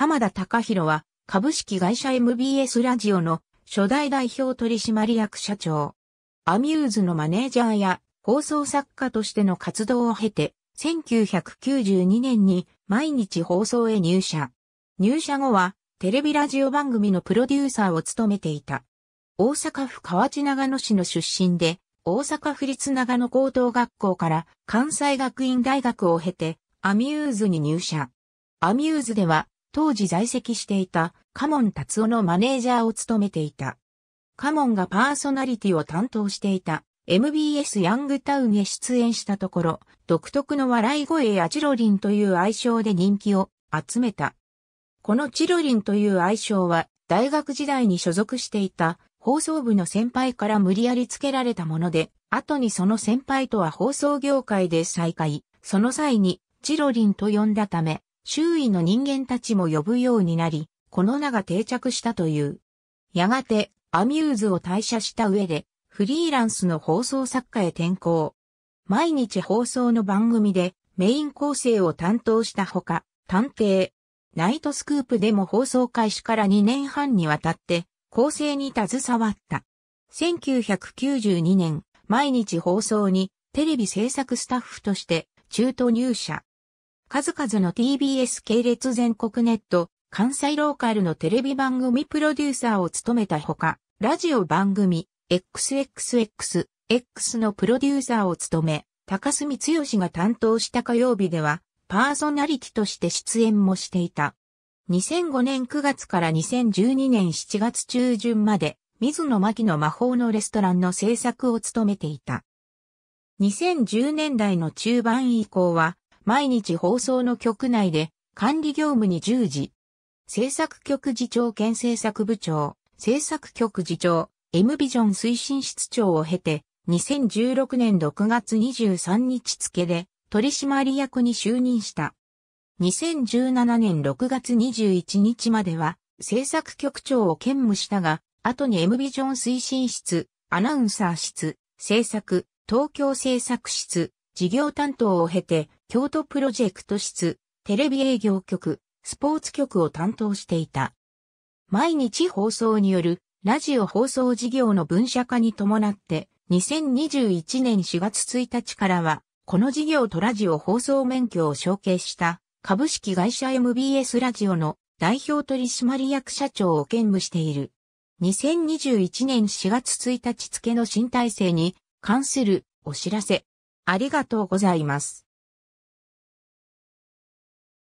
浜田隆弘は、株式会社 MBS ラジオの初代代表取締役社長。アミューズのマネージャーや放送作家としての活動を経て、1992年に毎日放送へ入社。入社後はテレビラジオ番組のプロデューサーを務めていた。大阪府河内長野市の出身で、大阪府立長野高等学校から関西学院大学を経て、アミューズに入社。アミューズでは当時在籍していたカモン達夫のマネージャーを務めていた。カモンがパーソナリティを担当していた MBS ヤングタウンへ出演したところ、独特の笑い声やチロリンという愛称で人気を集めた。このチロリンという愛称は、大学時代に所属していた放送部の先輩から無理やりつけられたもので、後にその先輩とは放送業界で再会、その際にチロリンと呼んだため、周囲の人間たちも呼ぶようになり、この名が定着したという。やがて、アミューズを退社した上で、フリーランスの放送作家へ転向。毎日放送の番組でメイン構成を担当したほか、探偵、ナイトスクープでも放送開始から2年半にわたって構成に携わった。1992年、毎日放送にテレビ制作スタッフとして中途入社。数々の TBS 系列全国ネット、関西ローカルのテレビ番組プロデューサーを務めたほか、ラジオ番組、XXX、X のプロデューサーを務め、高須光が担当した火曜日では、パーソナリティとして出演もしていた。2005年9月から2012年7月中旬まで、水野真紀の魔法のレストランの制作を務めていた。2010年代の中盤以降は、毎日放送の局内で管理業務に従事。制作局次長兼制作部長、制作局次長、M ビジョン推進室長を経て、2016年6月23日付で取締役に就任した。2017年6月21日までは制作局長を兼務したが、後に M ビジョン推進室、アナウンサー室、制作、東京制作室、事業担当を経て、京都プロジェクト室、テレビ営業局、スポーツ局を担当していた。毎日放送によるラジオ放送事業の分社化に伴って、2021年4月1日からは、この事業とラジオ放送免許を承継した株式会社 MBS ラジオの代表取締役社長を兼務している。2021年4月1日付の新体制に関するお知らせ。ありがとうございます。